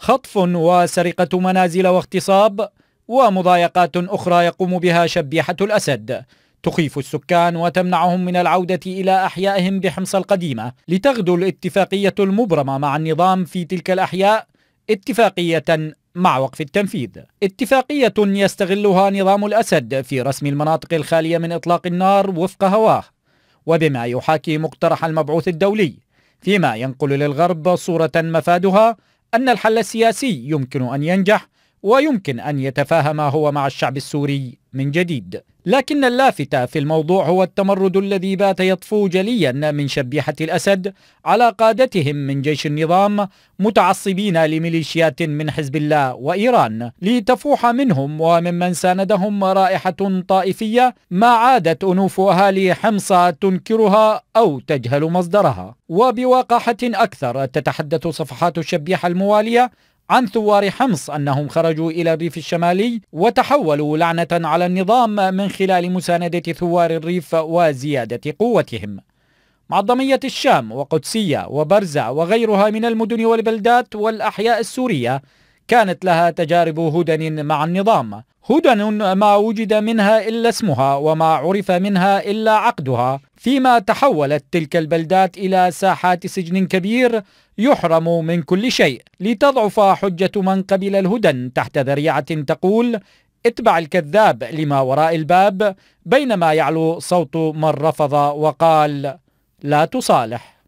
خطف وسرقة منازل واغتصاب ومضايقات أخرى يقوم بها شبيحة الأسد تخيف السكان وتمنعهم من العودة إلى أحيائهم بحمص القديمة لتغدو الاتفاقية المبرمة مع النظام في تلك الأحياء اتفاقية مع وقف التنفيذ اتفاقية يستغلها نظام الأسد في رسم المناطق الخالية من إطلاق النار وفق هواه وبما يحاكي مقترح المبعوث الدولي فيما ينقل للغرب صورة مفادها أن الحل السياسي يمكن أن ينجح ويمكن أن يتفاهم هو مع الشعب السوري من جديد لكن اللافت في الموضوع هو التمرد الذي بات يطفو جليا من شبيحة الأسد على قادتهم من جيش النظام متعصبين لميليشيات من حزب الله وإيران لتفوح منهم وممن ساندهم رائحة طائفية ما عادت أنوف أهالي حمص تنكرها أو تجهل مصدرها وبواقحة أكثر تتحدث صفحات الشبيحة الموالية عن ثوار حمص أنهم خرجوا إلى الريف الشمالي وتحولوا لعنة على النظام من خلال مساندة ثوار الريف وزيادة قوتهم معظمية الشام وقدسية وبرزة وغيرها من المدن والبلدات والأحياء السورية كانت لها تجارب هدن مع النظام هدن ما وجد منها إلا اسمها وما عرف منها إلا عقدها فيما تحولت تلك البلدات إلى ساحات سجن كبير يحرم من كل شيء لتضعف حجة من قبل الهدن تحت ذريعة تقول اتبع الكذاب لما وراء الباب بينما يعلو صوت من رفض وقال لا تصالح